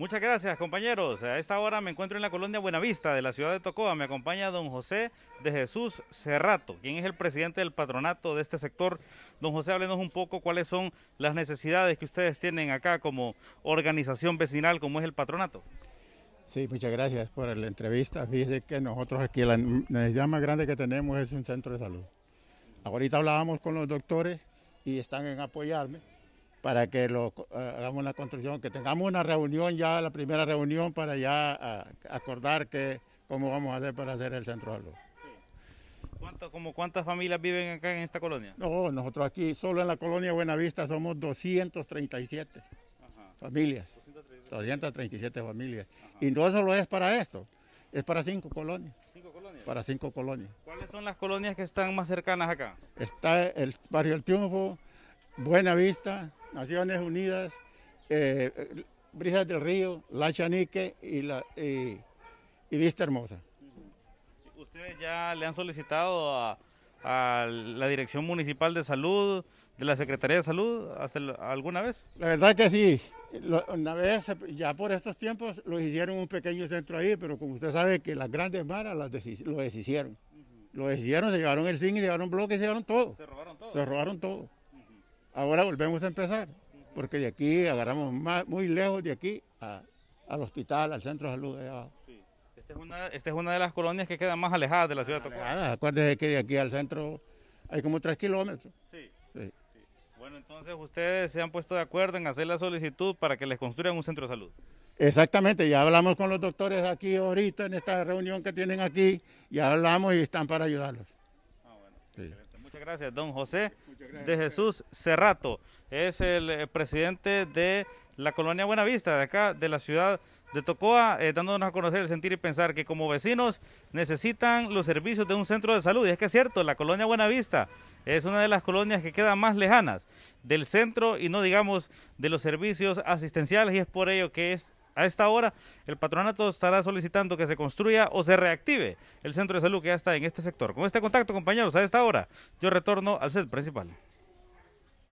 Muchas gracias, compañeros. A esta hora me encuentro en la colonia Buenavista de la ciudad de Tocoa. Me acompaña don José de Jesús Cerrato, quien es el presidente del patronato de este sector. Don José, háblenos un poco cuáles son las necesidades que ustedes tienen acá como organización vecinal, como es el patronato. Sí, muchas gracias por la entrevista. Fíjese que nosotros aquí la necesidad más grande que tenemos es un centro de salud. Ahorita hablábamos con los doctores y están en apoyarme para que lo, eh, hagamos una construcción, que tengamos una reunión ya, la primera reunión para ya acordar que cómo vamos a hacer para hacer el centro de salud. como ¿Cuántas familias viven acá en esta colonia? No, nosotros aquí, solo en la colonia Buenavista, somos 237 familias. 237, familias. Y no solo es para esto, es para cinco colonias. ¿Cinco colonias? Para cinco colonias. ¿Cuáles son las colonias que están más cercanas acá? Está el barrio El Triunfo, Buenavista, Naciones Unidas, eh, eh, Brisas del Río, La Chanique y, la, y, Vista Hermosa. ¿Ustedes ya le han solicitado a, la Dirección Municipal de Salud, de la Secretaría de Salud, alguna vez? La verdad que sí. Una vez, ya por estos tiempos, lo hicieron un pequeño centro ahí, pero como usted sabe que las grandes maras las lo deshicieron. Lo deshicieron, se llevaron el zinc, se llevaron bloques, se llevaron todo. Se robaron todo. Se robaron todo. Ahora volvemos a empezar, porque de aquí agarramos más, muy lejos de aquí al hospital, al centro de salud Sí. Esta es, una, de las colonias que quedan más alejadas de la ciudad de Tocó. Acuérdese que de aquí al centro hay como tres kilómetros. Sí. Bueno, entonces ustedes se han puesto de acuerdo en hacer la solicitud para que les construyan un centro de salud. Exactamente, ya hablamos con los doctores aquí ahorita en esta reunión que tienen aquí, ya hablamos y están para ayudarlos. Ah, bueno gracias, don José de Jesús Cerrato. Es el eh, presidente de la colonia Buenavista, de acá, de la ciudad de Tocoa, eh, dándonos a conocer el sentir y pensar que como vecinos necesitan los servicios de un centro de salud. Y es que es cierto, la colonia Buenavista es una de las colonias que queda más lejanas del centro y no digamos de los servicios asistenciales y es por ello que es a esta hora, el patronato estará solicitando que se construya o se reactive el centro de salud que ya está en este sector. Con este contacto, compañeros, a esta hora, yo retorno al set principal.